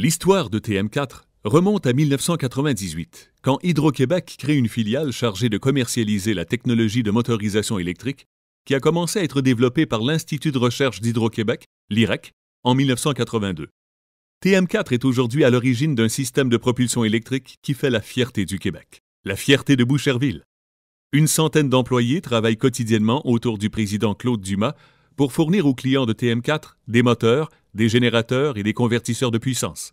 L'histoire de TM4 remonte à 1998, quand Hydro-Québec crée une filiale chargée de commercialiser la technologie de motorisation électrique qui a commencé à être développée par l'Institut de recherche d'Hydro-Québec, l'IREC, en 1982. TM4 est aujourd'hui à l'origine d'un système de propulsion électrique qui fait la fierté du Québec, la fierté de Boucherville. Une centaine d'employés travaillent quotidiennement autour du président Claude Dumas pour fournir aux clients de TM4 des moteurs, des générateurs et des convertisseurs de puissance.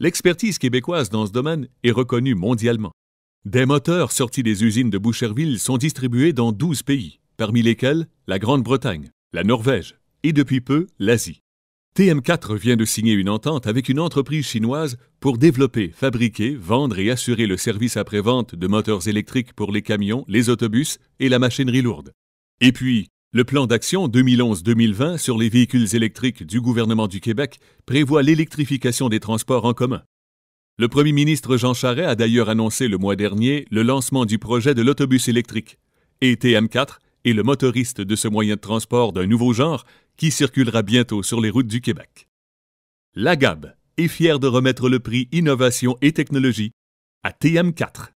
L'expertise québécoise dans ce domaine est reconnue mondialement. Des moteurs sortis des usines de Boucherville sont distribués dans 12 pays, parmi lesquels la Grande-Bretagne, la Norvège et depuis peu l'Asie. TM4 vient de signer une entente avec une entreprise chinoise pour développer, fabriquer, vendre et assurer le service après-vente de moteurs électriques pour les camions, les autobus et la machinerie lourde. Et puis, le plan d'action 2011-2020 sur les véhicules électriques du gouvernement du Québec prévoit l'électrification des transports en commun. Le premier ministre Jean Charest a d'ailleurs annoncé le mois dernier le lancement du projet de l'autobus électrique. Et TM4 est le motoriste de ce moyen de transport d'un nouveau genre qui circulera bientôt sur les routes du Québec. La GAB est fier de remettre le prix Innovation et Technologie à TM4.